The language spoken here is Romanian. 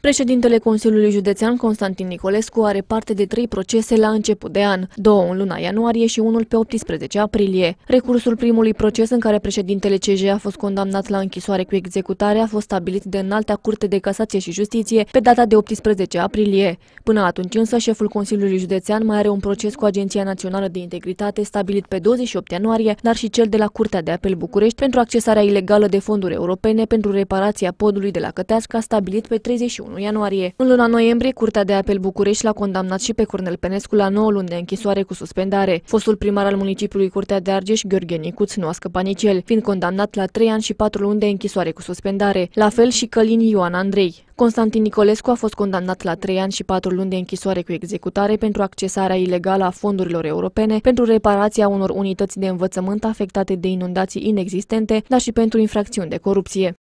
Președintele Consiliului Județean Constantin Nicolescu are parte de trei procese la început de an, două în luna ianuarie și unul pe 18 aprilie. Recursul primului proces în care președintele CJ a fost condamnat la închisoare cu executare a fost stabilit de Înaltea Curte de Casație și Justiție pe data de 18 aprilie. Până atunci însă, șeful Consiliului Județean mai are un proces cu Agenția Națională de Integritate stabilit pe 28 ianuarie, dar și cel de la Curtea de Apel București pentru accesarea ilegală de fonduri europene pentru reparația podului de la Căteasca stabilit pe 31 31 ianuarie. În luna noiembrie, Curtea de Apel București l-a condamnat și pe Cornel Penescu la 9 luni de închisoare cu suspendare. Fostul primar al municipiului Curtea de Argeș, Gheorghe Nicuț, nu a scăpat nici el, fiind condamnat la 3 ani și 4 luni de închisoare cu suspendare. La fel și Călin Ioan Andrei. Constantin Nicolescu a fost condamnat la 3 ani și 4 luni de închisoare cu executare pentru accesarea ilegală a fondurilor europene, pentru reparația unor unități de învățământ afectate de inundații inexistente, dar și pentru infracțiuni de corupție.